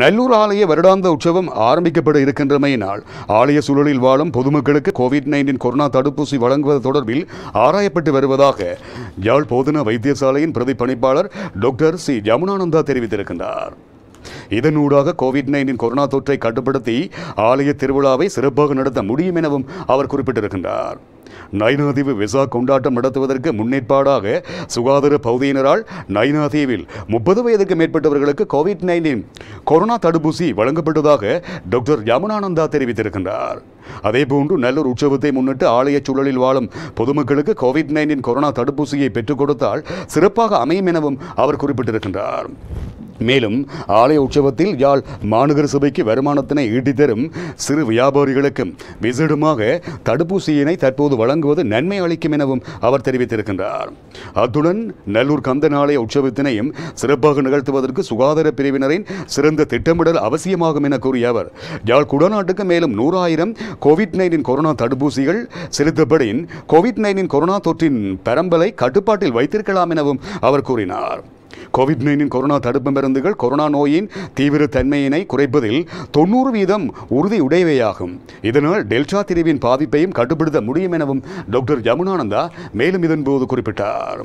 நல்லூர் ஆலய வருடாந்த உற்சவம் ஆரம்பிக்கப்பட இருக்கின்றமையினால் ஆலய சூழலில் வாழும் பொதுமக்களுக்கு கோவிட் நைன்டீன் கொரோனா தடுப்பூசி வழங்குவது தொடர்பில் ஆராயப்பட்டு வருவதாக யாழ் போதனா வைத்தியசாலையின் பிரதி பணிப்பாளர் டாக்டர் சி ஜமுனானந்தா தெரிவித்திருக்கின்றார் இதனூடாக கோவிட் நைன்டீன் கொரோனா தொற்றை கட்டுப்படுத்தி ஆலய திருவிழாவை சிறப்பாக நடத்த முடியும் எனவும் அவர் குறிப்பிட்டிருக்கின்றார் நைனாதீவு விசா கொண்டாட்டம் நடத்துவதற்கு முன்னேற்பாடாக சுகாதார பகுதியினரால் நைனாதீவில் முப்பது வயதுக்கு மேற்பட்டவர்களுக்கு கோவிட் நைன்டீன் கொரோனா தடுப்பூசி வழங்கப்பட்டதாக டாக்டர் யமுனானந்தா தெரிவித்திருக்கின்றார் அதேபோன்று நல்லூர் உற்சவத்தை முன்னிட்டு ஆலய சூழலில் வாழும் பொதுமக்களுக்கு கோவிட் நைன்டீன் கொரோனா தடுப்பூசியை பெற்றுக் கொடுத்தால் சிறப்பாக அமையும் எனவும் அவர் குறிப்பிட்டிருக்கின்றார் மேலும் ஆலய உற்சவத்தில் யாழ் மாநகர சபைக்கு வருமானத்தினை ஈட்டித்தரும் சிறு வியாபாரிகளுக்கும் விசிடமாக தடுப்பூசியினை தற்போது வழங்குவது நன்மை அளிக்கும் எனவும் அவர் தெரிவித்திருக்கின்றார் அத்துடன் நல்லூர் கந்தன் ஆலய உற்சவத்தினையும் சிறப்பாக நிகழ்த்துவதற்கு சுகாதார பிரிவினரின் சிறந்த திட்டமிடல் அவசியமாகும் என கூறிய அவர் யாழ் குடநாட்டுக்கு மேலும் நூறாயிரம் கோவிட் நைன்டீன் கொரோனா தடுப்பூசிகள் செலுத்தப்படின் கோவிட் நைன்டீன் கொரோனா தொற்றின் பரம்பலை கட்டுப்பாட்டில் வைத்திருக்கலாம் எனவும் அவர் கூறினார் கோவிட் நைன்டீன் கொரோனா தடுப்பு மருந்துகள் கொரோனா நோயின் தீவிர தன்மையினை குறைப்பதில் தொண்ணூறு வீதம் உறுதியுடையவையாகும் இதனால் டெல்டா திரிவின் பாதிப்பையும் கட்டுப்படுத்த முடியும் எனவும் டாக்டர் யமுனானந்தா மேலும் இதன்போது குறிப்பிட்டார்